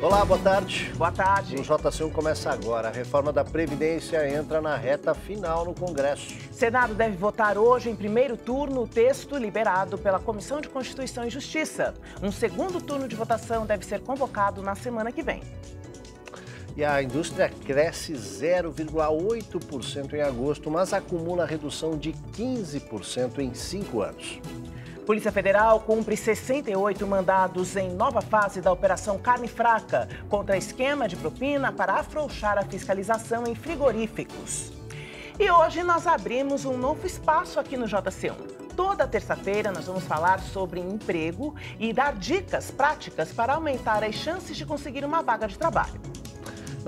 Olá, boa tarde. Boa tarde. O J5 começa agora. A reforma da Previdência entra na reta final no Congresso. O Senado deve votar hoje, em primeiro turno, o texto liberado pela Comissão de Constituição e Justiça. Um segundo turno de votação deve ser convocado na semana que vem e a indústria cresce 0,8% em agosto, mas acumula redução de 15% em cinco anos. Polícia Federal cumpre 68 mandados em nova fase da Operação Carne Fraca contra esquema de propina para afrouxar a fiscalização em frigoríficos. E hoje nós abrimos um novo espaço aqui no JC1 toda terça-feira nós vamos falar sobre emprego e dar dicas práticas para aumentar as chances de conseguir uma vaga de trabalho.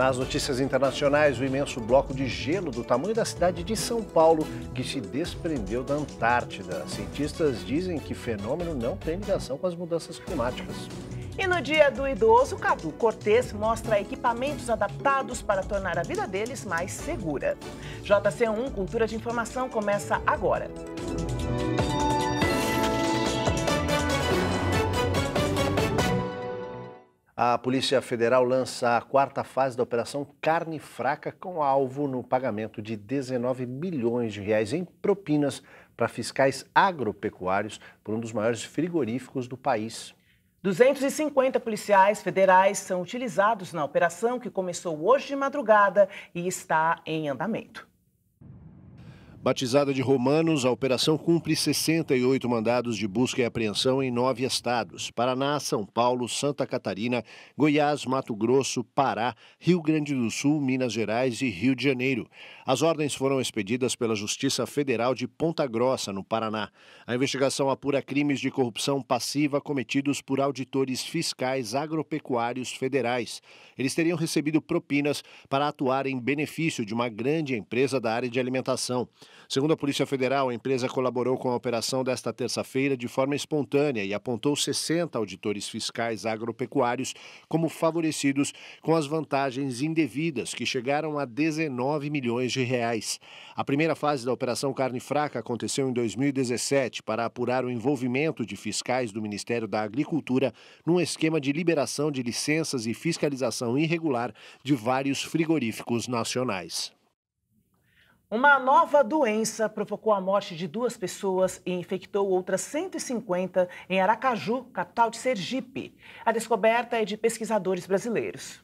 Nas notícias internacionais, o imenso bloco de gelo do tamanho da cidade de São Paulo que se desprendeu da Antártida. Cientistas dizem que fenômeno não tem ligação com as mudanças climáticas. E no dia do idoso, Cadu Cortês mostra equipamentos adaptados para tornar a vida deles mais segura. JC1 Cultura de Informação começa agora. A Polícia Federal lança a quarta fase da Operação Carne Fraca com alvo no pagamento de 19 milhões de reais em propinas para fiscais agropecuários por um dos maiores frigoríficos do país. 250 policiais federais são utilizados na operação que começou hoje de madrugada e está em andamento. Batizada de Romanos, a operação cumpre 68 mandados de busca e apreensão em nove estados: Paraná, São Paulo, Santa Catarina, Goiás, Mato Grosso, Pará, Rio Grande do Sul, Minas Gerais e Rio de Janeiro. As ordens foram expedidas pela Justiça Federal de Ponta Grossa, no Paraná. A investigação apura crimes de corrupção passiva cometidos por auditores fiscais agropecuários federais. Eles teriam recebido propinas para atuar em benefício de uma grande empresa da área de alimentação. Segundo a Polícia Federal, a empresa colaborou com a operação desta terça-feira de forma espontânea e apontou 60 auditores fiscais agropecuários como favorecidos com as vantagens indevidas, que chegaram a 19 milhões de reais. A primeira fase da Operação Carne Fraca aconteceu em 2017 para apurar o envolvimento de fiscais do Ministério da Agricultura num esquema de liberação de licenças e fiscalização irregular de vários frigoríficos nacionais. Uma nova doença provocou a morte de duas pessoas e infectou outras 150 em Aracaju, capital de Sergipe. A descoberta é de pesquisadores brasileiros.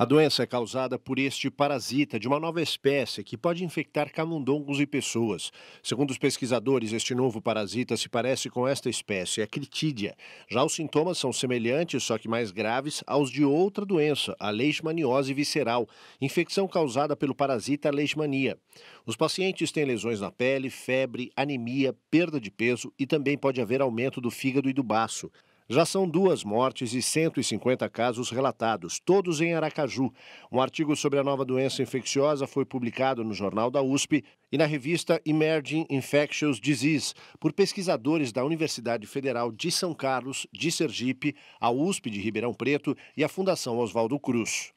A doença é causada por este parasita de uma nova espécie que pode infectar camundongos e pessoas. Segundo os pesquisadores, este novo parasita se parece com esta espécie, a critídea. Já os sintomas são semelhantes, só que mais graves, aos de outra doença, a leishmaniose visceral, infecção causada pelo parasita leishmania. Os pacientes têm lesões na pele, febre, anemia, perda de peso e também pode haver aumento do fígado e do baço. Já são duas mortes e 150 casos relatados, todos em Aracaju. Um artigo sobre a nova doença infecciosa foi publicado no Jornal da USP e na revista Emerging Infectious Disease, por pesquisadores da Universidade Federal de São Carlos, de Sergipe, a USP de Ribeirão Preto e a Fundação Oswaldo Cruz.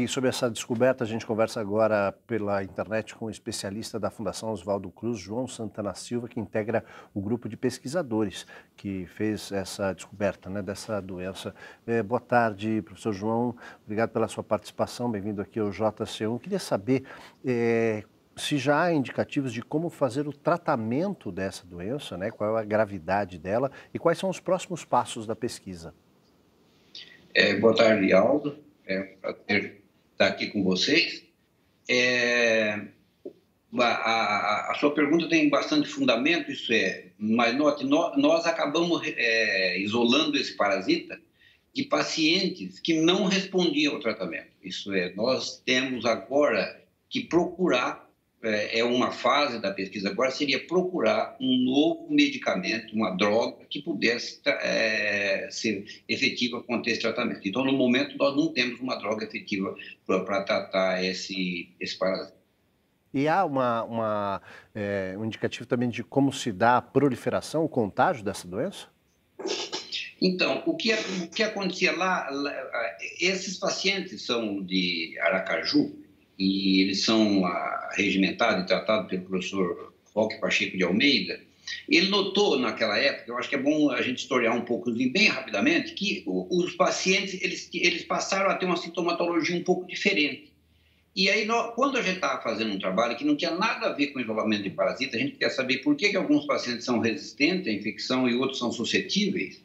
E sobre essa descoberta, a gente conversa agora pela internet com o especialista da Fundação Oswaldo Cruz, João Santana Silva, que integra o grupo de pesquisadores que fez essa descoberta né, dessa doença. É, boa tarde, professor João. Obrigado pela sua participação. Bem-vindo aqui ao JC1. Queria saber é, se já há indicativos de como fazer o tratamento dessa doença, né, qual é a gravidade dela e quais são os próximos passos da pesquisa. É, boa tarde, Aldo. É um prazer estar tá aqui com vocês. É, a, a, a, sua pergunta tem bastante fundamento, isso é, mas note, nós, nós acabamos é, isolando esse parasita de pacientes que não respondiam ao tratamento. Isso é, nós temos agora que procurar é, é uma fase da pesquisa agora, seria procurar um novo medicamento, uma droga que pudesse é, ser efetiva contra esse tratamento. Então, no momento, nós não temos uma droga efetiva para tratar esse, esse parasita. E há uma, uma é, um indicativo também de como se dá a proliferação, o contágio dessa doença? Então, o que, o que acontecia lá, lá esses pacientes são de Aracaju, e eles são regimentados e tratados pelo professor Roque Pacheco de Almeida, ele notou naquela época, eu acho que é bom a gente historiar um pouco bem rapidamente, que os pacientes eles, eles passaram a ter uma sintomatologia um pouco diferente. E aí, nós, quando a gente estava fazendo um trabalho que não tinha nada a ver com isolamento de parasita, a gente quer saber por que, que alguns pacientes são resistentes à infecção e outros são suscetíveis.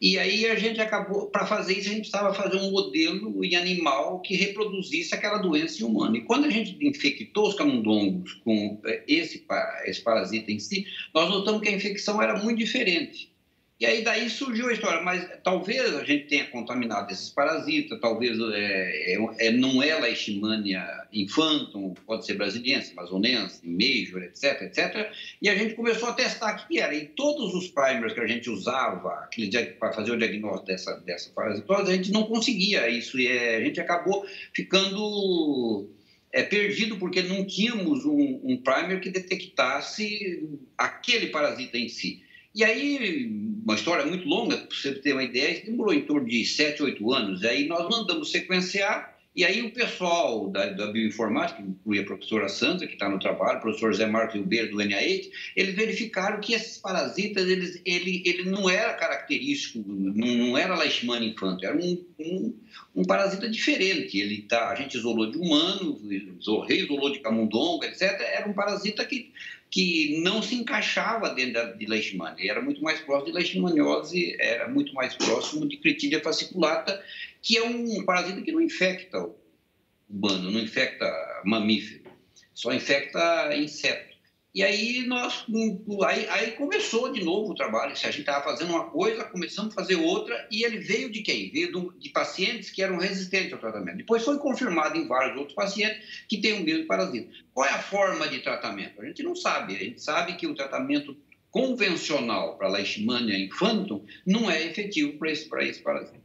E aí a gente acabou, para fazer isso, a gente precisava fazer um modelo em animal que reproduzisse aquela doença em humano. E quando a gente infectou os camundongos com eh, esse, esse parasita em si, nós notamos que a infecção era muito diferente. E aí daí surgiu a história, mas talvez a gente tenha contaminado esses parasitas, talvez é, é, é não é Leishmania infantum, pode ser brasiliense, amazonense, major, etc, etc. E a gente começou a testar o que era. E todos os primers que a gente usava para fazer o diagnóstico dessa, dessa parasitose, a gente não conseguia isso. E é, a gente acabou ficando é, perdido porque não tínhamos um, um primer que detectasse aquele parasita em si. E aí, uma história muito longa, para você ter uma ideia, demorou em torno de 7, 8 anos. Aí nós mandamos sequenciar, e aí o pessoal da, da bioinformática, que a professora Santa que está no trabalho, o professor Zé Marcos Ribeiro, do NIH, eles verificaram que esses parasitas, eles, ele, ele não era característico, não, não era Leishmania infanto, era um, um, um, parasita diferente. Ele tá, a gente isolou de humano, reisolou de camundonga, etc. Era um parasita que que não se encaixava dentro da, de Leishmania, era muito mais próximo de leishmaniose, era muito mais próximo de Critidia fasciculata, que é um parasita que não infecta o humano, não infecta mamífero, só infecta inseto. E aí nós aí, aí começou de novo o trabalho. Se a gente estava fazendo uma coisa, começamos a fazer outra, e ele veio de quem? Veio de pacientes que eram resistentes ao tratamento. Depois foi confirmado em vários outros pacientes que têm o mesmo parasita. Qual é a forma de tratamento? A gente não sabe. A gente sabe que o tratamento convencional para Leishmania infantum não é efetivo para esse, para esse parasita.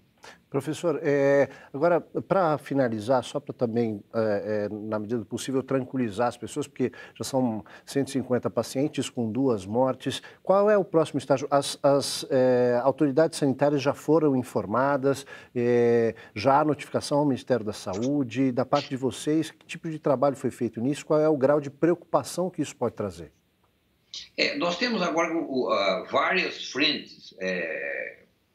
Professor, é, agora, para finalizar, só para também, é, é, na medida do possível, tranquilizar as pessoas, porque já são 150 pacientes com duas mortes, qual é o próximo estágio? As, as é, autoridades sanitárias já foram informadas, é, já há notificação ao Ministério da Saúde, da parte de vocês, que tipo de trabalho foi feito nisso? Qual é o grau de preocupação que isso pode trazer? É, nós temos agora uh, várias frentes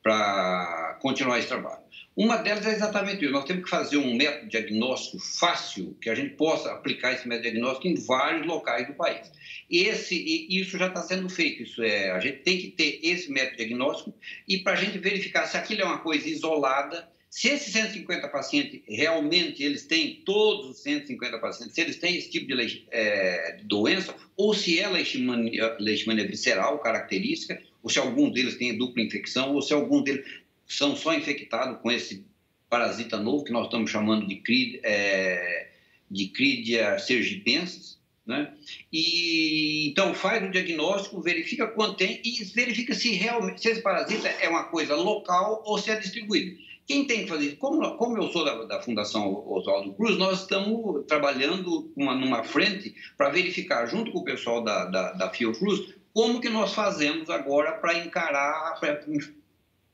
para continuar esse trabalho. Uma delas é exatamente isso. Nós temos que fazer um método diagnóstico fácil, que a gente possa aplicar esse método diagnóstico em vários locais do país. Esse, isso já está sendo feito. Isso é, a gente tem que ter esse método diagnóstico e para a gente verificar se aquilo é uma coisa isolada, se esses 150 pacientes realmente eles têm, todos os 150 pacientes, se eles têm esse tipo de é, doença, ou se é leishmania, leishmania visceral, característica, ou se algum deles tem dupla infecção, ou se algum deles são só infectados com esse parasita novo que nós estamos chamando de, crid, é, de Cridia sergipensis, né? E então faz um diagnóstico, verifica quanto tem e verifica se realmente se esse parasita é uma coisa local ou se é distribuído. Quem tem que fazer isso? Como, como eu sou da, da Fundação Oswaldo Cruz, nós estamos trabalhando uma, numa frente para verificar, junto com o pessoal da, da, da Fiocruz, como que nós fazemos agora para encarar, para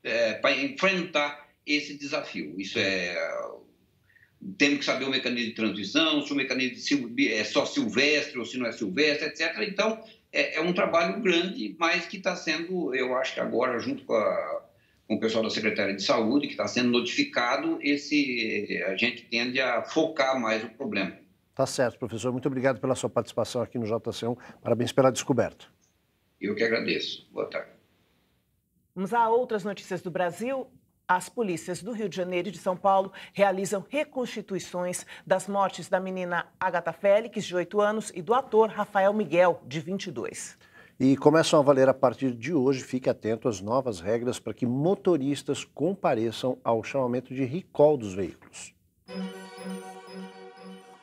é, enfrentar esse desafio? Isso é temos que saber o mecanismo de transmissão, se o mecanismo é só silvestre ou se não é silvestre, etc. Então, é, é um trabalho grande, mas que está sendo, eu acho que agora, junto com, a, com o pessoal da Secretaria de Saúde, que está sendo notificado, esse, a gente tende a focar mais o problema. Tá certo, professor. Muito obrigado pela sua participação aqui no JC1. Parabéns pela descoberta. Eu que agradeço. Boa tarde. Vamos a outras notícias do Brasil. As polícias do Rio de Janeiro e de São Paulo realizam reconstituições das mortes da menina Agatha Félix, de 8 anos, e do ator Rafael Miguel, de 22. E começam a valer a partir de hoje. Fique atento às novas regras para que motoristas compareçam ao chamamento de recall dos veículos.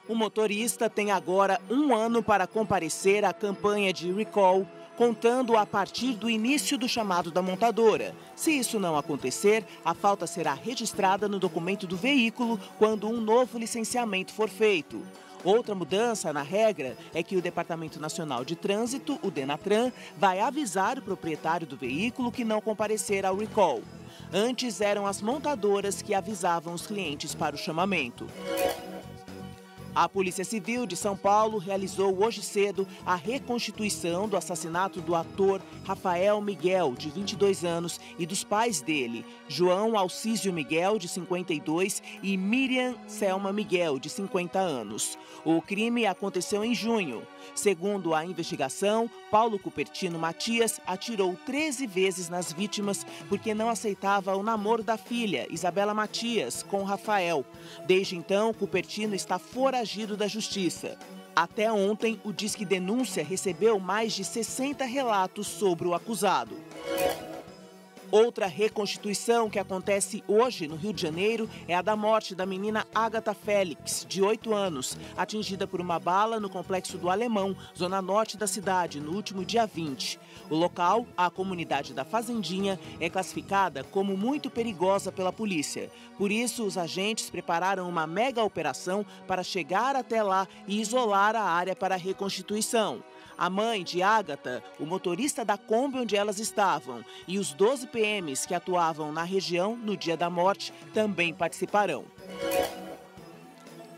O motorista tem agora um ano para comparecer à campanha de recall contando a partir do início do chamado da montadora. Se isso não acontecer, a falta será registrada no documento do veículo quando um novo licenciamento for feito. Outra mudança na regra é que o Departamento Nacional de Trânsito, o Denatran, vai avisar o proprietário do veículo que não comparecer ao recall. Antes eram as montadoras que avisavam os clientes para o chamamento. A Polícia Civil de São Paulo realizou hoje cedo a reconstituição do assassinato do ator Rafael Miguel, de 22 anos, e dos pais dele, João Alcísio Miguel, de 52, e Miriam Selma Miguel, de 50 anos. O crime aconteceu em junho. Segundo a investigação, Paulo Cupertino Matias atirou 13 vezes nas vítimas porque não aceitava o namoro da filha, Isabela Matias, com Rafael. Desde então, Cupertino está foragido da justiça. Até ontem, o Disque Denúncia recebeu mais de 60 relatos sobre o acusado. Outra reconstituição que acontece hoje no Rio de Janeiro é a da morte da menina Agatha Félix, de 8 anos, atingida por uma bala no complexo do Alemão, zona norte da cidade, no último dia 20. O local, a comunidade da Fazendinha, é classificada como muito perigosa pela polícia. Por isso, os agentes prepararam uma mega operação para chegar até lá e isolar a área para a reconstituição. A mãe de Ágata, o motorista da Kombi onde elas estavam e os 12 PMs que atuavam na região no dia da morte também participarão.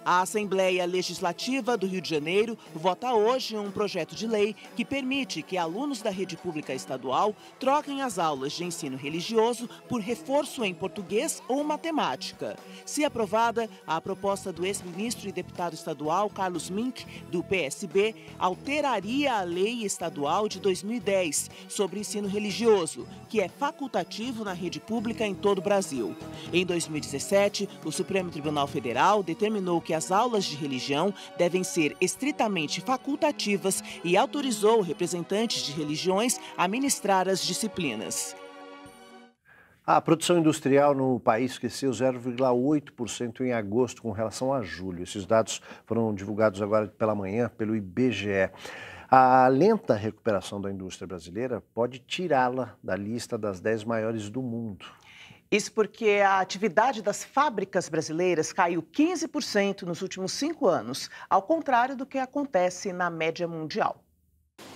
A Assembleia Legislativa do Rio de Janeiro vota hoje um projeto de lei que permite que alunos da rede pública estadual troquem as aulas de ensino religioso por reforço em português ou matemática. Se aprovada, a proposta do ex-ministro e deputado estadual Carlos Mink, do PSB, alteraria a lei estadual de 2010 sobre ensino religioso, que é facultativo na rede pública em todo o Brasil. Em 2017, o Supremo Tribunal Federal determinou que que as aulas de religião devem ser estritamente facultativas e autorizou representantes de religiões a ministrar as disciplinas. A produção industrial no país cresceu 0,8% em agosto com relação a julho. Esses dados foram divulgados agora pela manhã pelo IBGE. A lenta recuperação da indústria brasileira pode tirá-la da lista das 10 maiores do mundo. Isso porque a atividade das fábricas brasileiras caiu 15% nos últimos cinco anos, ao contrário do que acontece na média mundial.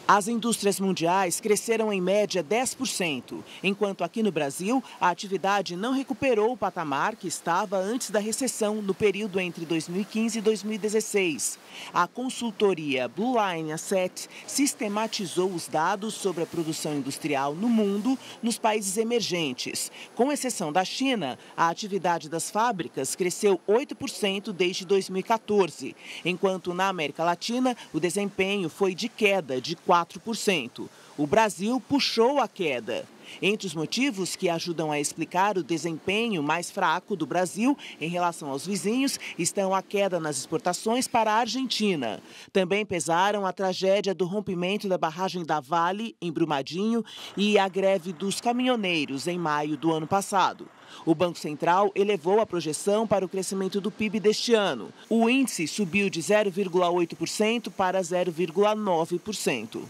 As indústrias mundiais cresceram em média 10%, enquanto aqui no Brasil a atividade não recuperou o patamar que estava antes da recessão no período entre 2015 e 2016. A consultoria Blue Line Asset sistematizou os dados sobre a produção industrial no mundo nos países emergentes. Com exceção da China, a atividade das fábricas cresceu 8% desde 2014, enquanto na América Latina o desempenho foi de queda de 4%. 4%. O Brasil puxou a queda. Entre os motivos que ajudam a explicar o desempenho mais fraco do Brasil em relação aos vizinhos estão a queda nas exportações para a Argentina. Também pesaram a tragédia do rompimento da barragem da Vale, em Brumadinho, e a greve dos caminhoneiros em maio do ano passado. O Banco Central elevou a projeção para o crescimento do PIB deste ano. O índice subiu de 0,8% para 0,9%.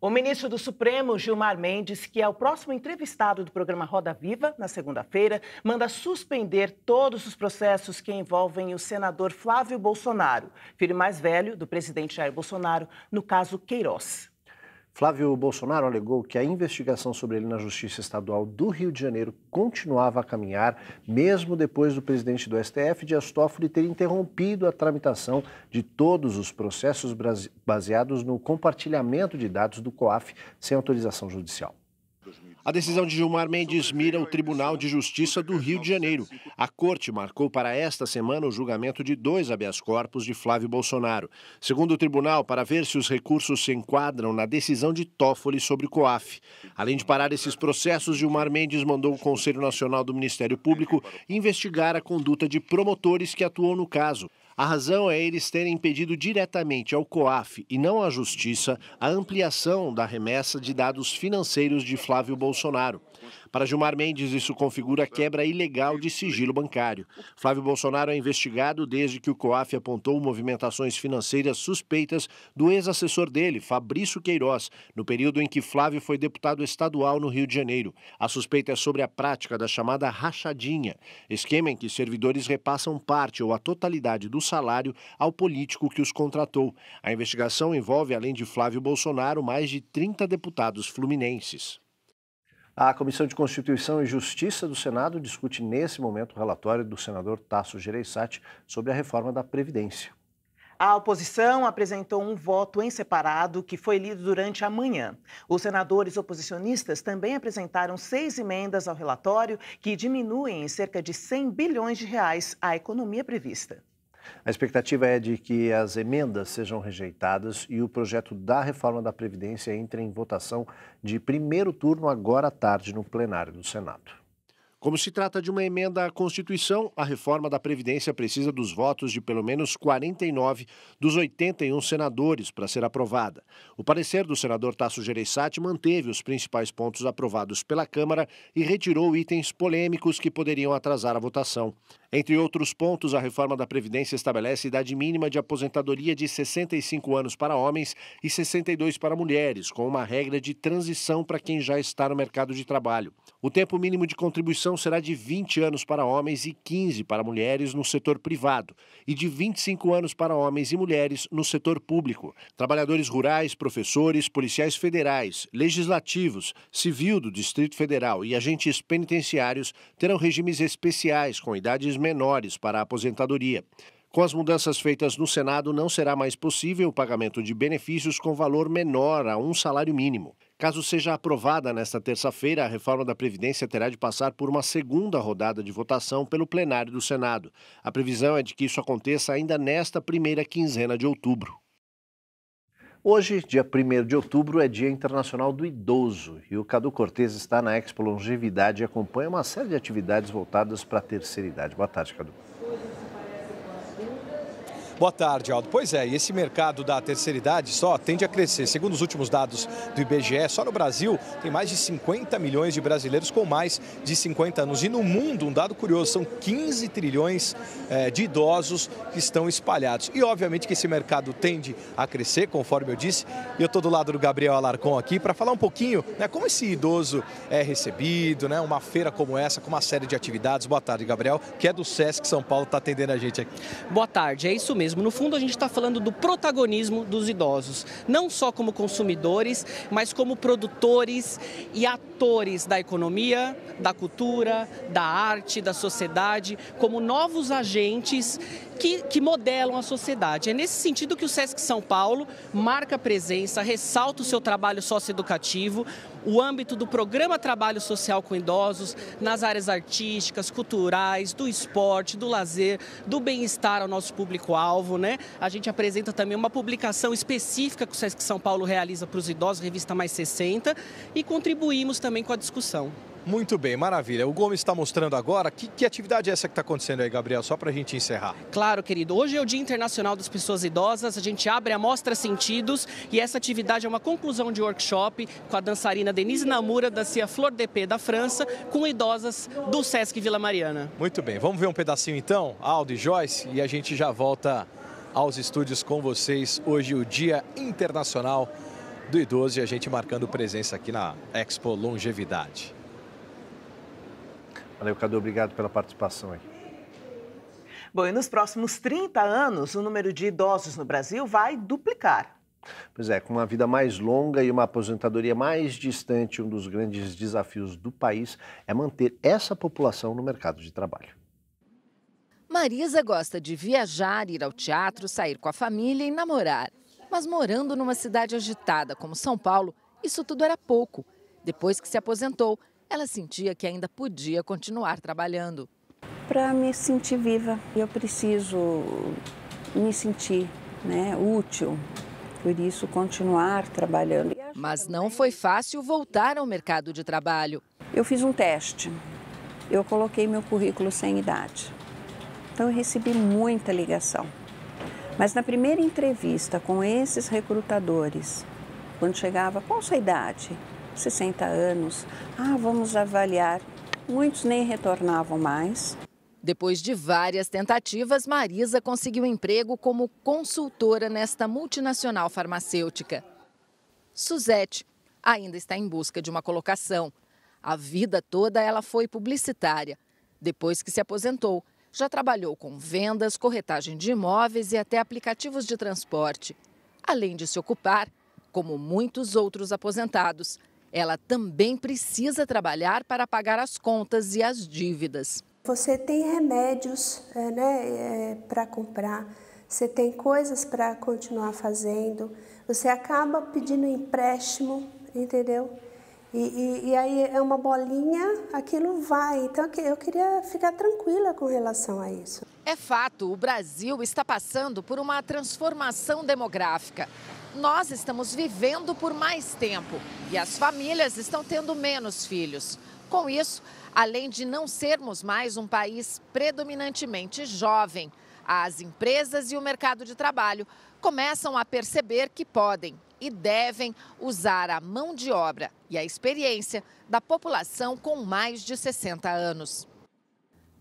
O ministro do Supremo, Gilmar Mendes, que é o próximo entrevistado do programa Roda Viva, na segunda-feira, manda suspender todos os processos que envolvem o senador Flávio Bolsonaro, filho mais velho do presidente Jair Bolsonaro, no caso Queiroz. Flávio Bolsonaro alegou que a investigação sobre ele na Justiça Estadual do Rio de Janeiro continuava a caminhar, mesmo depois do presidente do STF, Dias Toffoli, ter interrompido a tramitação de todos os processos baseados no compartilhamento de dados do COAF sem autorização judicial. A decisão de Gilmar Mendes mira o Tribunal de Justiça do Rio de Janeiro. A corte marcou para esta semana o julgamento de dois habeas corpus de Flávio Bolsonaro. Segundo o tribunal, para ver se os recursos se enquadram na decisão de Toffoli sobre o COAF. Além de parar esses processos, Gilmar Mendes mandou o Conselho Nacional do Ministério Público investigar a conduta de promotores que atuou no caso. A razão é eles terem pedido diretamente ao COAF e não à Justiça a ampliação da remessa de dados financeiros de Flávio Bolsonaro. Para Gilmar Mendes, isso configura quebra ilegal de sigilo bancário. Flávio Bolsonaro é investigado desde que o COAF apontou movimentações financeiras suspeitas do ex-assessor dele, Fabrício Queiroz, no período em que Flávio foi deputado estadual no Rio de Janeiro. A suspeita é sobre a prática da chamada rachadinha, esquema em que servidores repassam parte ou a totalidade do salário ao político que os contratou. A investigação envolve, além de Flávio Bolsonaro, mais de 30 deputados fluminenses. A Comissão de Constituição e Justiça do Senado discute nesse momento o relatório do senador Tasso Gereissati sobre a reforma da Previdência. A oposição apresentou um voto em separado que foi lido durante a manhã. Os senadores oposicionistas também apresentaram seis emendas ao relatório que diminuem em cerca de 100 bilhões de reais a economia prevista. A expectativa é de que as emendas sejam rejeitadas e o projeto da reforma da Previdência entre em votação de primeiro turno agora à tarde no plenário do Senado. Como se trata de uma emenda à Constituição, a reforma da Previdência precisa dos votos de pelo menos 49 dos 81 senadores para ser aprovada. O parecer do senador Tasso Gereissati manteve os principais pontos aprovados pela Câmara e retirou itens polêmicos que poderiam atrasar a votação. Entre outros pontos, a reforma da Previdência estabelece idade mínima de aposentadoria de 65 anos para homens e 62 para mulheres, com uma regra de transição para quem já está no mercado de trabalho. O tempo mínimo de contribuição remuneração será de 20 anos para homens e 15 para mulheres no setor privado e de 25 anos para homens e mulheres no setor público. Trabalhadores rurais, professores, policiais federais, legislativos, civil do Distrito Federal e agentes penitenciários terão regimes especiais com idades menores para a aposentadoria. Com as mudanças feitas no Senado, não será mais possível o pagamento de benefícios com valor menor a um salário mínimo. Caso seja aprovada nesta terça-feira, a reforma da Previdência terá de passar por uma segunda rodada de votação pelo plenário do Senado. A previsão é de que isso aconteça ainda nesta primeira quinzena de outubro. Hoje, dia 1 de outubro, é Dia Internacional do Idoso e o Cadu Cortez está na Expo Longevidade e acompanha uma série de atividades voltadas para a terceira idade. Boa tarde, Cadu. Boa tarde, Aldo. Pois é, e esse mercado da terceira idade só tende a crescer. Segundo os últimos dados do IBGE, só no Brasil tem mais de 50 milhões de brasileiros com mais de 50 anos. E no mundo, um dado curioso, são 15 trilhões é, de idosos que estão espalhados. E obviamente que esse mercado tende a crescer, conforme eu disse. E eu estou do lado do Gabriel Alarcon aqui para falar um pouquinho né, como esse idoso é recebido, né, uma feira como essa, com uma série de atividades. Boa tarde, Gabriel, que é do SESC São Paulo, está atendendo a gente aqui. Boa tarde, é isso mesmo. No fundo, a gente está falando do protagonismo dos idosos, não só como consumidores, mas como produtores e atores da economia, da cultura, da arte, da sociedade, como novos agentes que, que modelam a sociedade. É nesse sentido que o SESC São Paulo marca presença, ressalta o seu trabalho socioeducativo, o âmbito do programa Trabalho Social com Idosos nas áreas artísticas, culturais, do esporte, do lazer, do bem-estar ao nosso público-alvo. Né? A gente apresenta também uma publicação específica que o SESC São Paulo realiza para os idosos, revista Mais 60, e contribuímos também com a discussão. Muito bem, maravilha. O Gomes está mostrando agora. Que, que, atividade é essa que está acontecendo aí, Gabriel? Só para a gente encerrar. Claro, querido. Hoje é o Dia Internacional das Pessoas Idosas. A gente abre a Mostra Sentidos e essa atividade é uma conclusão de workshop com a dançarina Denise Namura, da CIA Flor de P da França, com idosas do Sesc Vila Mariana. Muito bem. Vamos ver um pedacinho então, Aldo e Joyce, e a gente já volta aos estúdios com vocês. Hoje, o Dia Internacional do Idoso e a gente marcando presença aqui na Expo Longevidade. Valeu, Cadu, obrigado pela participação aí. Bom, e nos próximos 30 anos, o número de idosos no Brasil vai duplicar. Pois é, com uma vida mais longa e uma aposentadoria mais distante, um dos grandes desafios do país é manter essa população no mercado de trabalho. Marisa gosta de viajar, ir ao teatro, sair com a família e namorar. Mas morando numa cidade agitada como São Paulo, isso tudo era pouco. Depois que se aposentou, ela sentia que ainda podia continuar trabalhando. Para me sentir viva, eu preciso me sentir né, útil, por isso continuar trabalhando. Mas não foi fácil voltar ao mercado de trabalho. Eu fiz um teste. Eu coloquei meu currículo sem idade. Então eu recebi muita ligação. Mas na primeira entrevista com esses recrutadores, quando chegava, qual sua idade? 60 anos. Ah, vamos avaliar. Muitos nem retornavam mais. Depois de várias tentativas, Marisa conseguiu emprego como consultora nesta multinacional farmacêutica. Suzette ainda está em busca de uma colocação. A vida toda ela foi publicitária. Depois que se aposentou, já trabalhou com vendas, corretagem de imóveis e até aplicativos de transporte. Além de se ocupar, como muitos outros aposentados, ela também precisa trabalhar para pagar as contas e as dívidas. Você tem remédios eh, né, eh, para comprar, você tem coisas para continuar fazendo, você acaba pedindo empréstimo, entendeu? E, e, e, aí é uma bolinha, aquilo vai. Então eu queria ficar tranquila com relação a isso. É fato, o Brasil está passando por uma transformação demográfica nós estamos vivendo por mais tempo e as famílias estão tendo menos filhos. Com isso, além de não sermos mais um país predominantemente jovem, as empresas e o mercado de trabalho começam a perceber que podem e devem usar a mão de obra e a experiência da população com mais de 60 anos.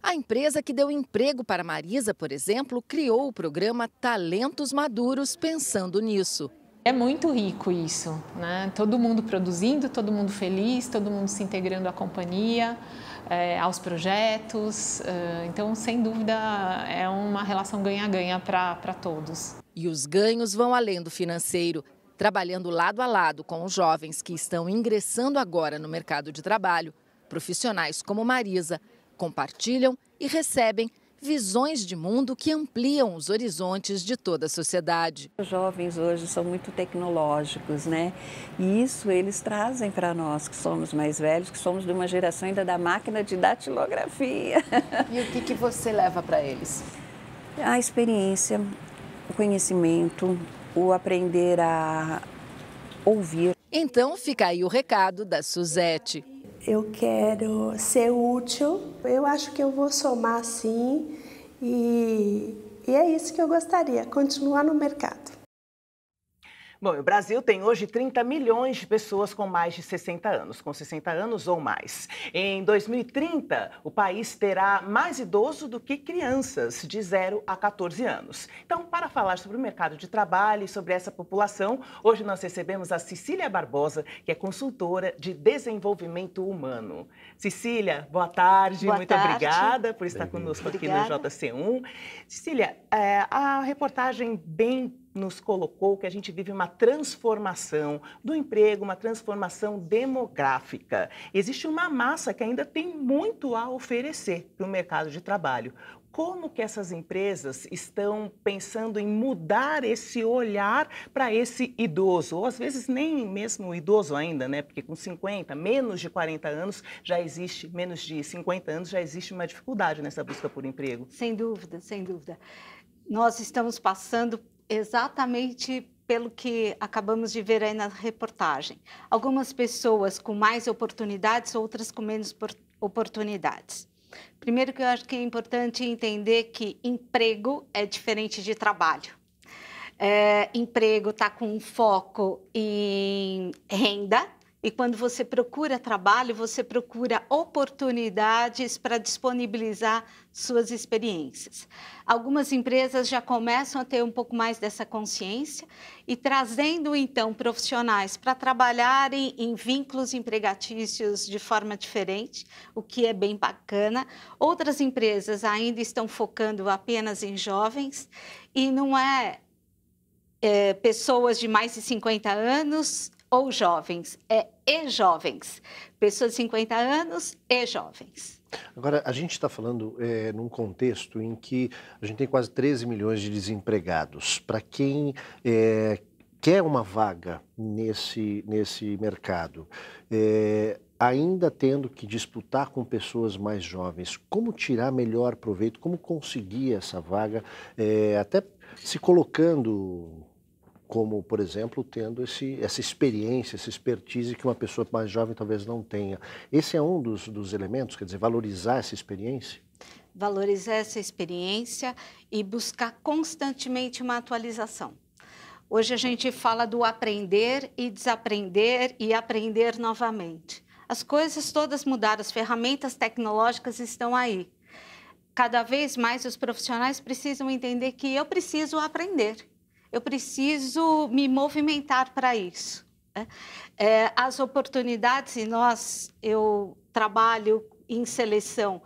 A empresa que deu emprego para Marisa, por exemplo, criou o programa Talentos Maduros pensando nisso. É muito rico isso, né? Todo mundo produzindo, todo mundo feliz, todo mundo se integrando à companhia, é, aos projetos. É, então, sem dúvida, é uma relação ganha-ganha para todos. E os ganhos vão além do financeiro. Trabalhando lado a lado com os jovens que estão ingressando agora no mercado de trabalho, profissionais como Marisa compartilham e recebem visões de mundo que ampliam os horizontes de toda a sociedade. Os jovens hoje são muito tecnológicos, né? E isso eles trazem para nós que somos mais velhos, que somos de uma geração ainda da máquina de datilografia. E o que, que você leva para eles? A experiência, o conhecimento, o aprender a ouvir. Então fica aí o recado da Suzete eu quero ser útil. Eu acho que eu vou somar sim e, e é isso que eu gostaria, continuar no mercado. Bom, o Brasil tem hoje 30 milhões de pessoas com mais de 60 anos, com 60 anos ou mais. Em 2030, o país terá mais idoso do que crianças de 0 a 14 anos. Então, para falar sobre o mercado de trabalho e sobre essa população, hoje nós recebemos a Cecília Barbosa, que é consultora de desenvolvimento humano. Cecília, boa tarde, boa muito tarde. obrigada por estar conosco aqui no JC1. Cecília, é, a reportagem bem nos colocou que a gente vive uma transformação do emprego, uma transformação demográfica. Existe uma massa que ainda tem muito a oferecer para o mercado de trabalho. Como que essas empresas estão pensando em mudar esse olhar para esse idoso? Ou às vezes nem mesmo idoso ainda, né? Porque com 50, menos de 40 anos, já existe, menos de 50 anos, já existe uma dificuldade nessa busca por emprego. Sem dúvida, sem dúvida. Nós estamos passando exatamente pelo que acabamos de ver aí na reportagem. Algumas pessoas com mais oportunidades, outras com menos oportunidades. Primeiro que eu acho que é importante entender que emprego é diferente de trabalho. É, emprego está com foco em renda, e quando você procura trabalho, você procura oportunidades para disponibilizar suas experiências. Algumas empresas já começam a ter um pouco mais dessa consciência e trazendo então profissionais para trabalharem em vínculos empregatícios de forma diferente, o que é bem bacana. Outras empresas ainda estão focando apenas em jovens e não é é, pessoas de mais de 50 anos ou jovens, é e jovens. Pessoas de 50 anos e jovens. Agora, a gente está falando é, num contexto em que a gente tem quase 13 milhões de desempregados. Para quem é, quer uma vaga nesse, nesse mercado, é, ainda tendo que disputar com pessoas mais jovens, como tirar melhor proveito, como conseguir essa vaga, é, até se colocando como, por exemplo, tendo esse, essa experiência, essa expertise que uma pessoa mais jovem talvez não tenha. Esse é um dos, dos elementos, quer dizer, valorizar essa experiência? Valorizar essa experiência e buscar constantemente uma atualização. Hoje a gente fala do aprender e desaprender e aprender novamente. As coisas todas mudaram, as ferramentas tecnológicas estão aí. Cada vez mais os profissionais precisam entender que eu preciso aprender eu preciso me movimentar para isso. Né? É, as oportunidades, e nós, eu trabalho em seleção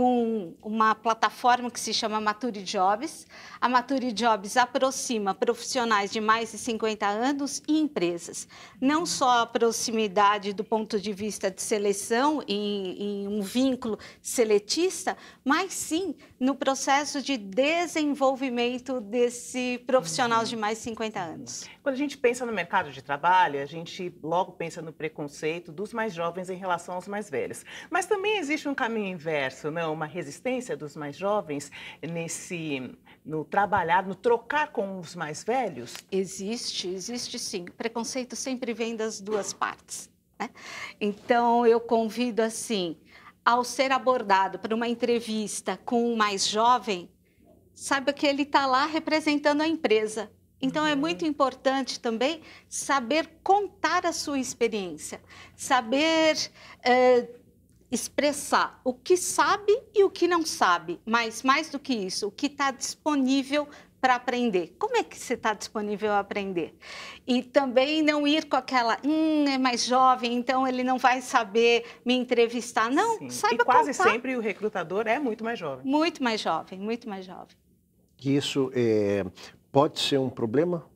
com uma plataforma que se chama Mature Jobs. A Mature Jobs aproxima profissionais de mais de 50 anos e empresas. Não só a proximidade do ponto de vista de seleção em, em um vínculo seletista, mas sim no processo de desenvolvimento desse profissional de mais de 50 anos. Quando a gente pensa no mercado de trabalho, a gente logo pensa no preconceito dos mais jovens em relação aos mais velhos. Mas também existe um caminho inverso, não? uma resistência dos mais jovens nesse no trabalhar, no trocar com os mais velhos? Existe, existe sim. O preconceito sempre vem das duas partes. Né? Então eu convido assim, ao ser abordado para uma entrevista com um mais jovem, saiba que ele está lá representando a empresa. Então, é uhum. muito importante também saber contar a sua experiência, saber eh, expressar o que sabe e o que não sabe, mas mais do que isso, o que está disponível para aprender. Como é que você está disponível a aprender? E também não ir com aquela, hum, é mais jovem, então ele não vai saber me entrevistar. Não, Sim. saiba e quase contar. sempre o recrutador é muito mais jovem. Muito mais jovem, muito mais jovem. Isso é, pode ser um problema?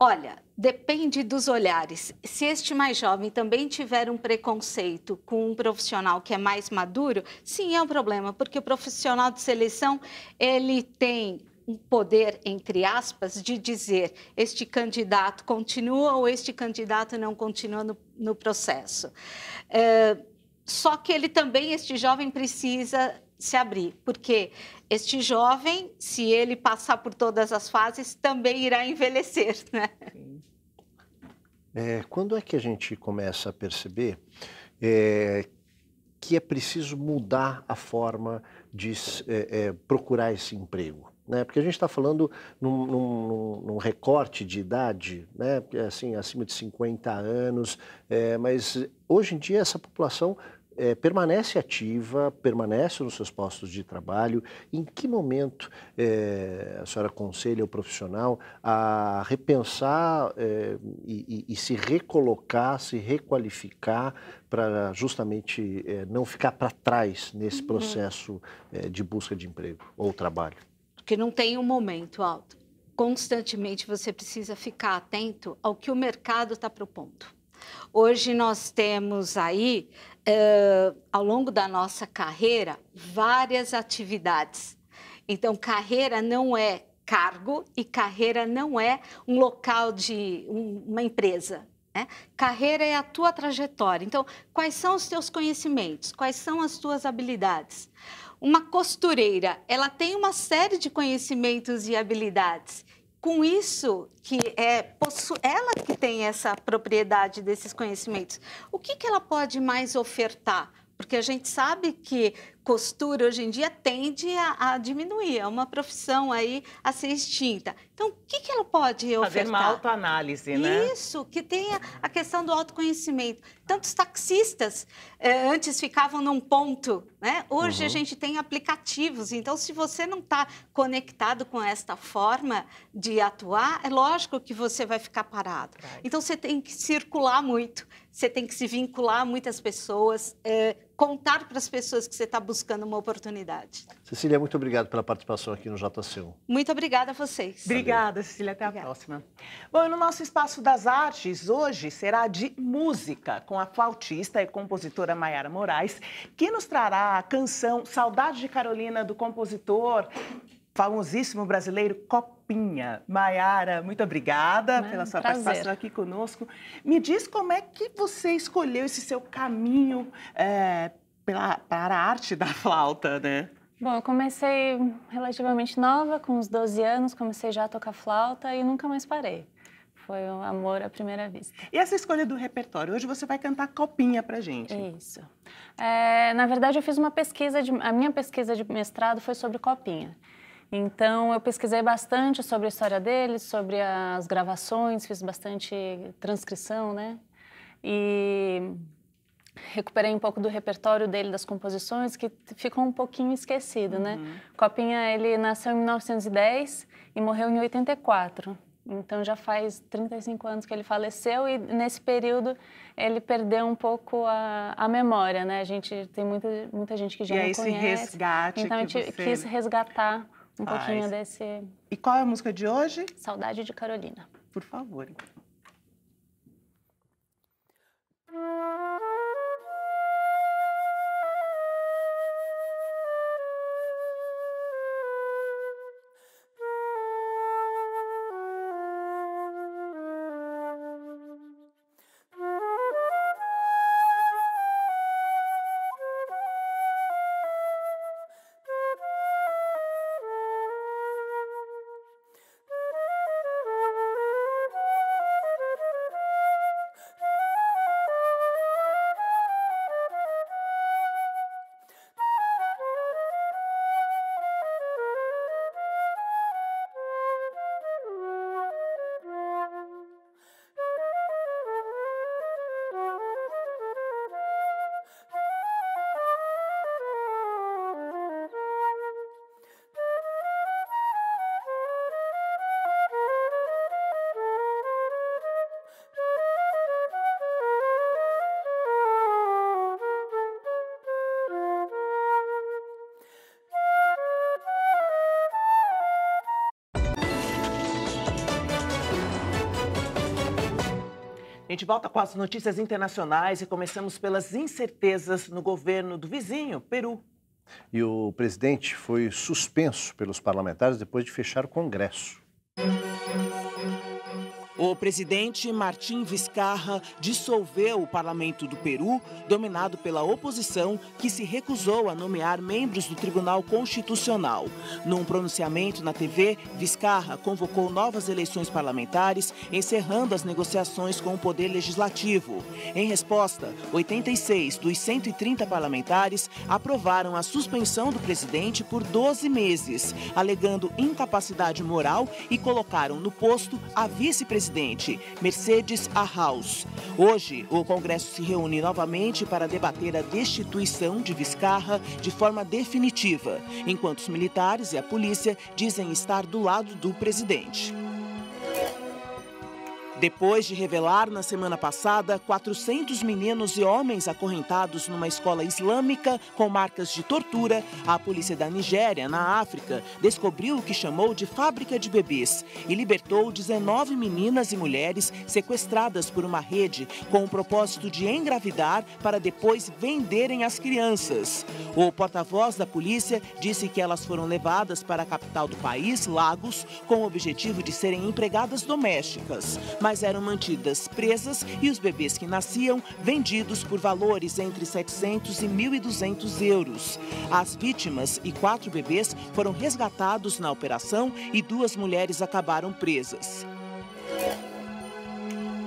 Olha, Depende dos olhares. Se este mais jovem também tiver um preconceito com um profissional que é mais maduro, sim, é um problema, porque o profissional de seleção, ele tem um poder, entre aspas, de dizer este candidato continua ou este candidato não continua no, no processo. É, só que ele também, este jovem, precisa se abrir, porque este jovem, se ele passar por todas as fases, também irá envelhecer, né? É, quando é que a gente começa a perceber é, que é preciso mudar a forma de é, é, procurar esse emprego? Né? Porque a gente está falando num, num, num, recorte de idade, né? assim, acima de 50 anos, é, mas hoje em dia essa população é, permanece ativa, permanece nos seus postos de trabalho? Em que momento é, a senhora aconselha o profissional a repensar é, e, e, e, se recolocar, se requalificar para justamente é, não ficar para trás nesse uhum. processo é, de busca de emprego ou trabalho? Porque não tem um momento alto. Constantemente você precisa ficar atento ao que o mercado está propondo. Hoje nós temos aí ah, ao longo da nossa carreira, várias atividades. Então, carreira não é cargo e carreira não é um local de um, uma empresa. Né? Carreira é a tua trajetória. Então, quais são os teus conhecimentos? Quais são as tuas habilidades? Uma costureira, ela tem uma série de conhecimentos e habilidades com isso que é possu... ela que tem essa propriedade desses conhecimentos, o que, que ela pode mais ofertar? Porque a gente sabe que costura hoje em dia tende a, a, diminuir, é uma profissão aí a ser extinta. Então, o que, que ela pode Fazer ofertar? Fazer uma autoanálise, né? Isso, que tenha a, questão do autoconhecimento. Tantos taxistas eh, antes ficavam num ponto, né? Hoje uhum. a gente tem aplicativos, então se você não está conectado com esta forma de atuar, é lógico que você vai ficar parado. Então, você tem que circular muito, você tem que se vincular a muitas pessoas, eh, contar para as pessoas que você está buscando uma oportunidade. Cecília, muito obrigado pela participação aqui no C1. Muito obrigada a vocês. Obrigada, Valeu. Cecília. Até obrigada. a próxima. Bom, e no nosso Espaço das Artes, hoje será de música, com a flautista e compositora Maiara Moraes, que nos trará a canção Saudade de Carolina, do compositor famosíssimo brasileiro Copinha. Maiara, muito obrigada Mano, pela sua prazer. participação aqui conosco. Me diz como é que você escolheu esse seu caminho é, pela, para a arte da flauta, né? Bom, eu comecei relativamente nova, com uns 12 anos, comecei já a tocar flauta e nunca mais parei. Foi um amor à primeira vista. E essa escolha do repertório? Hoje você vai cantar copinha pra gente. Isso. É, na verdade, eu fiz uma pesquisa, de, a minha pesquisa de mestrado foi sobre copinha. Então eu pesquisei bastante sobre a história dele, sobre as gravações, fiz bastante transcrição, né? E recuperei um pouco do repertório dele, das composições, que ficou um pouquinho esquecido, né? uhum. né? Copinha, ele nasceu em 1910 e morreu em 84. Então já faz 35 anos que ele faleceu e nesse período ele perdeu um pouco a, a memória, né? A gente tem muita, muita gente que já e é não aí conhece. Esse resgate então que eu você... quis resgatar um Faz. pouquinho desse. E qual é a música de hoje? Saudade de Carolina. Por favor. Então. gente volta com as notícias internacionais e começamos pelas incertezas no governo do vizinho, Peru. E o presidente foi suspenso pelos parlamentares depois de fechar o Congresso presidente Martim Vizcarra dissolveu o parlamento do Peru, dominado pela oposição, que se recusou a nomear membros do Tribunal Constitucional. Num pronunciamento na TV, Vizcarra convocou novas eleições parlamentares, encerrando as negociações com o Poder Legislativo. Em resposta, 86 dos 130 parlamentares aprovaram a suspensão do presidente por 12 meses, alegando incapacidade moral e colocaram no posto a vice-presidente presidente, Mercedes Arraus. Hoje, o Congresso se reúne novamente para debater a destituição de Vizcarra de forma definitiva, enquanto os militares e a polícia dizem estar do lado do presidente. Depois de revelar na semana passada 400 meninos e homens acorrentados numa escola islâmica com marcas de tortura, a polícia da Nigéria, na África, descobriu o que chamou de fábrica de bebês e libertou 19 meninas e mulheres sequestradas por uma rede com o propósito de engravidar para depois venderem as crianças. O porta-voz da polícia disse que elas foram levadas para a capital do país, Lagos, com o objetivo de serem empregadas domésticas. Mas mas eram mantidas presas e os bebês que nasciam vendidos por valores entre 700 e 1.200 euros. As vítimas e quatro bebês foram resgatados na operação e duas mulheres acabaram presas.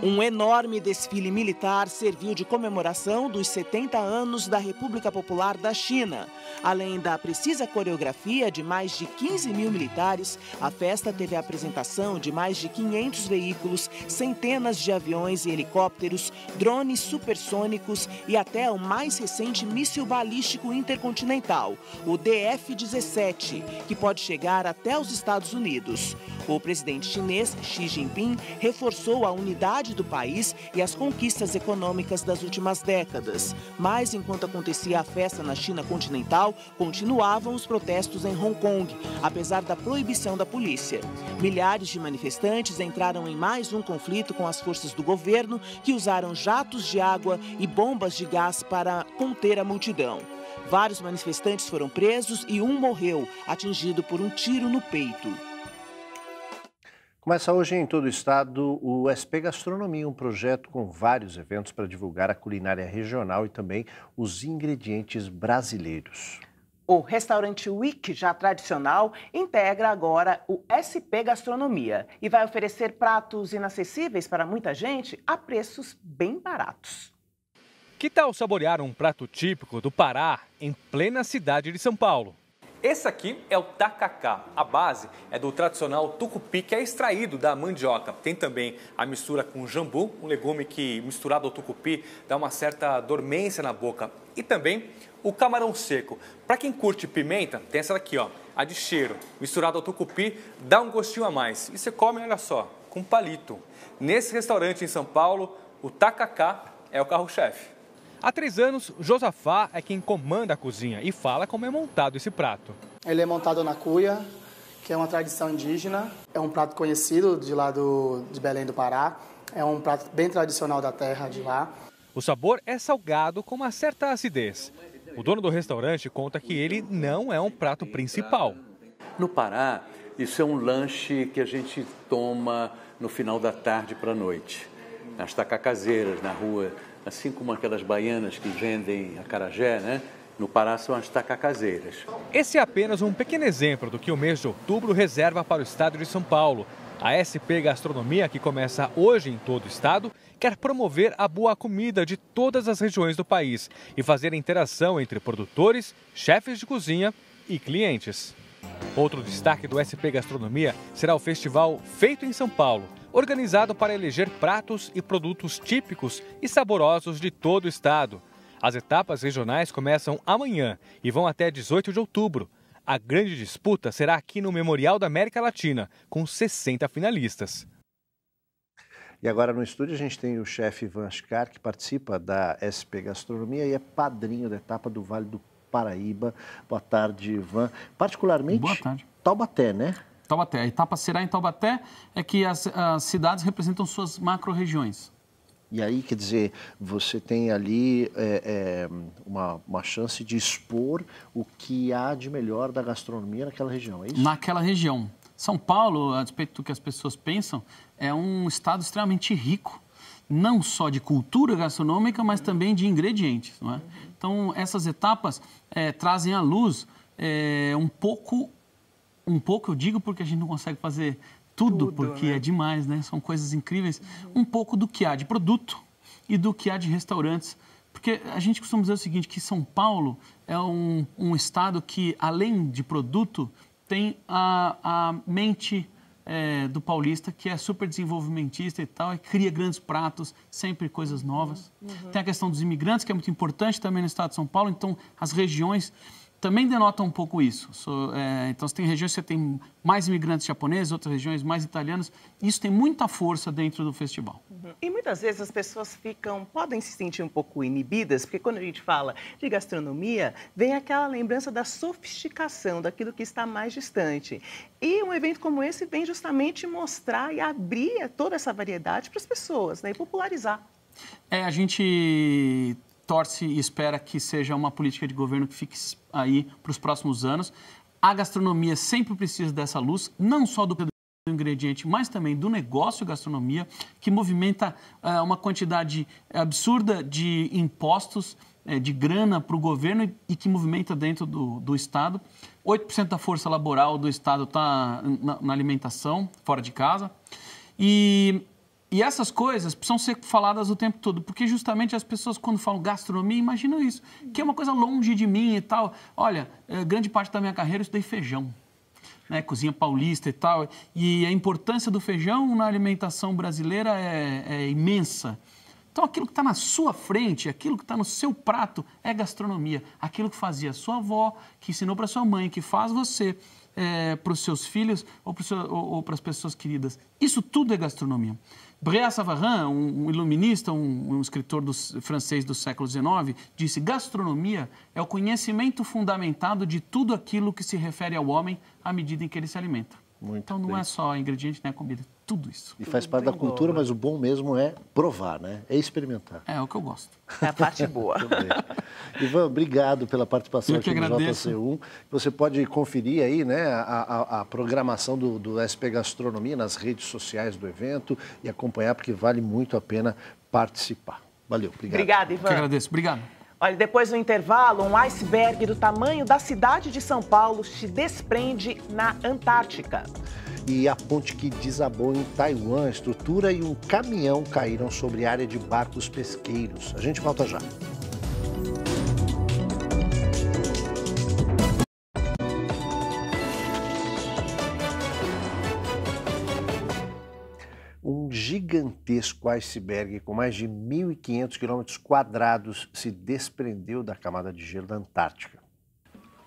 Um enorme desfile militar serviu de comemoração dos 70 anos da República Popular da China. Além da precisa coreografia de mais de 15 mil militares, a festa teve a apresentação de mais de 500 veículos, centenas de aviões e helicópteros, drones supersônicos e até o mais recente míssil balístico intercontinental, o DF-17, que pode chegar até os Estados Unidos. O presidente chinês Xi Jinping reforçou a unidade do país e as conquistas econômicas das últimas décadas. Mas enquanto acontecia a festa na China continental, continuavam os protestos em Hong Kong, apesar da proibição da polícia. Milhares de manifestantes entraram em mais um conflito com as forças do governo, que usaram jatos de água e bombas de gás para conter a multidão. Vários manifestantes foram presos e um morreu, atingido por um tiro no peito. Começa hoje em todo o estado o SP Gastronomia, um projeto com vários eventos para divulgar a culinária regional e também os ingredientes brasileiros. O restaurante Wiki, já tradicional, integra agora o SP Gastronomia e vai oferecer pratos inacessíveis para muita gente a preços bem baratos. Que tal saborear um prato típico do Pará em plena cidade de São Paulo? Esse aqui é o tacacá. A base é do tradicional tucupi, que é extraído da mandioca. Tem também a mistura com jambu, um legume que, misturado ao tucupi, dá uma certa dormência na boca. E também o camarão seco. Para quem curte pimenta, tem essa daqui, ó, a de cheiro. Misturado ao tucupi, dá um gostinho a mais. E você come, olha só, com palito. Nesse restaurante em São Paulo, o tacacá é o carro-chefe. Há três anos, Josafá é quem comanda a cozinha e fala como é montado esse prato. Ele é montado na cuia, que é uma tradição indígena. É um prato conhecido de lá do, de Belém do Pará. É um prato bem tradicional da terra de lá. O sabor é salgado com uma certa acidez. O dono do restaurante conta que ele não é um prato principal. No Pará, isso é um lanche que a gente toma no final da tarde para a noite, nas tacacaseiras, na rua assim como aquelas baianas que vendem carajé, né? No Pará são as tacacazeiras. Esse é apenas um pequeno exemplo do que o mês de outubro reserva para o estado de São Paulo. A SP Gastronomia, que começa hoje em todo o estado, quer promover a boa comida de todas as regiões do país e fazer interação entre produtores, chefes de cozinha e clientes. Outro destaque do SP Gastronomia será o festival Feito em São Paulo, organizado para eleger pratos e produtos típicos e saborosos de todo o estado. As etapas regionais começam amanhã e vão até 18 de outubro. A grande disputa será aqui no Memorial da América Latina, com 60 finalistas. E agora no estúdio a gente tem o chefe Ivan Ascar, que participa da SP Gastronomia e é padrinho da etapa do Vale do Paraíba. Boa tarde, Ivan. Particularmente Boa tarde. Taubaté, né? Taubaté. A etapa será em Taubaté, é que as, as cidades representam suas macro-regiões. E aí, quer dizer, você tem ali é, é, uma, uma chance de expor o que há de melhor da gastronomia naquela região, é isso? Naquela região. São Paulo, a despeito do que as pessoas pensam, é um estado extremamente rico, não só de cultura gastronômica, mas também de ingredientes. Não é? Então, essas etapas é, trazem à luz é, um pouco um pouco eu digo porque a gente não consegue fazer tudo, tudo porque né? é demais, né? São coisas incríveis. Uhum. Um pouco do que há de produto e do que há de restaurantes. Porque a gente costuma dizer o seguinte, que São Paulo é um, um estado que, além de produto, tem a, a mente é, do paulista, que é super desenvolvimentista e tal, e cria grandes pratos, sempre coisas uhum, novas. Uhum. Tem a questão dos imigrantes, que é muito importante também no estado de São Paulo, então as regiões também denota um pouco isso. So, é, então, você tem regiões que você tem mais imigrantes japoneses, outras regiões mais italianos. Isso tem muita força dentro do festival. Uhum. E muitas vezes as pessoas ficam, podem se sentir um pouco inibidas, porque quando a gente fala de gastronomia, vem aquela lembrança da sofisticação, daquilo que está mais distante. E um evento como esse vem justamente mostrar e abrir toda essa variedade para as pessoas né, e popularizar. É, a gente torce e espera que seja uma política de governo que fique aí para os próximos anos. A gastronomia sempre precisa dessa luz, não só do do ingrediente, mas também do negócio gastronomia, que movimenta uh, uma quantidade absurda de impostos, uh, de grana para o governo e, que movimenta dentro do, do Estado. 8% da força laboral do Estado está na, na alimentação, fora de casa. E e essas coisas precisam ser faladas o tempo todo, porque justamente as pessoas, quando falam gastronomia, imaginam isso, que é uma coisa longe de mim e tal. Olha, eh, grande parte da minha carreira eu estudei feijão, né? cozinha paulista e tal. E a importância do feijão na alimentação brasileira é, é imensa. Então, aquilo que está na sua frente, aquilo que está no seu prato, é gastronomia. Aquilo que fazia sua avó, que ensinou para sua mãe, que faz você, é, para os seus filhos ou para, seu, ou, ou para as pessoas queridas. Isso tudo é gastronomia. Bréa Savarin, um, iluminista, um, um escritor do, francês do século XIX, disse: gastronomia é o conhecimento fundamentado de tudo aquilo que se refere ao homem à medida em que ele se alimenta. Muito então não bem. é só ingrediente, né? É comida tudo isso. E faz parte da cultura, boa. mas o bom mesmo é provar, né? É experimentar. É, é o que eu gosto. É a parte boa. Ivan, obrigado pela participação aqui no JC1. Você pode conferir aí né, a, a, a programação do, do SP Gastronomia nas redes sociais do evento e acompanhar, porque vale muito a pena participar. Valeu, obrigado. Obrigada, Ivan. Eu que agradeço, obrigado. Olha, depois do intervalo, um iceberg do tamanho da cidade de São Paulo se desprende na Antártica e a ponte que desabou em Taiwan. A estrutura e um caminhão caíram sobre área de barcos pesqueiros. A gente volta já. Um gigantesco iceberg com mais de 1.500 quilômetros quadrados se desprendeu da camada de gelo da Antártica.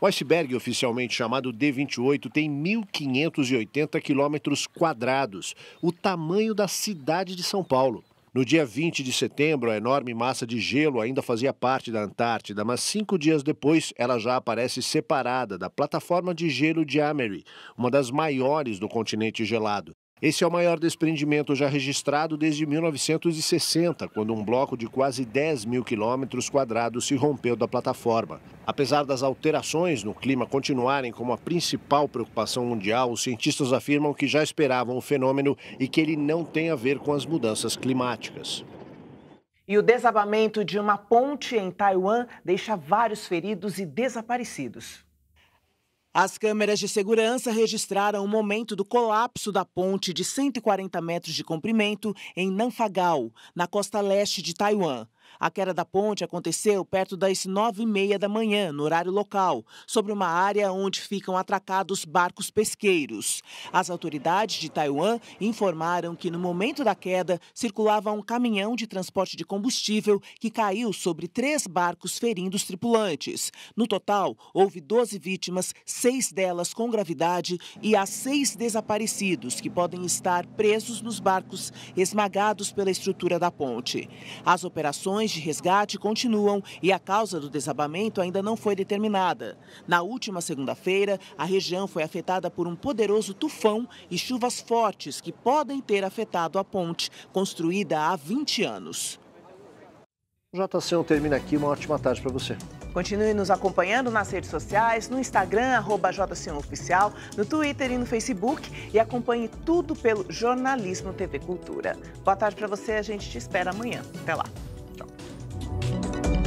O iceberg, oficialmente chamado D28, tem 1.580 quilômetros quadrados, o tamanho da cidade de São Paulo. No dia 20 de setembro, a enorme massa de gelo ainda fazia parte da Antártida, mas cinco dias depois ela já aparece separada da plataforma de gelo de Amery, uma das maiores do continente gelado. Esse é o maior desprendimento já registrado desde 1960, quando um bloco de quase 10 mil quilômetros quadrados se rompeu da plataforma. Apesar das alterações no clima continuarem como a principal preocupação mundial, os cientistas afirmam que já esperavam o fenômeno e que ele não tem a ver com as mudanças climáticas. E o desabamento de uma ponte em Taiwan deixa vários feridos e desaparecidos. As câmeras de segurança registraram o momento do colapso da ponte de 140 metros de comprimento em Nanfagal, na costa leste de Taiwan. A queda da ponte aconteceu perto das nove e meia da manhã, no horário local, sobre uma área onde ficam atracados barcos pesqueiros. As autoridades de Taiwan informaram que no momento da queda circulava um caminhão de transporte de combustível que caiu sobre três barcos, ferindo os tripulantes. No total, houve 12 vítimas, seis delas com gravidade e há seis desaparecidos que podem estar presos nos barcos esmagados pela estrutura da ponte. As operações Ações de resgate continuam e a causa do desabamento ainda não foi determinada. Na última segunda-feira, a região foi afetada por um poderoso tufão e chuvas fortes que podem ter afetado a ponte, construída há 20 anos. J-1 termina aqui, uma ótima tarde para você. Continue nos acompanhando nas redes sociais, no Instagram, arroba Oficial, no Twitter e no Facebook e acompanhe tudo pelo Jornalismo TV Cultura. Boa tarde para você, a gente te espera amanhã. Até lá. Thank you.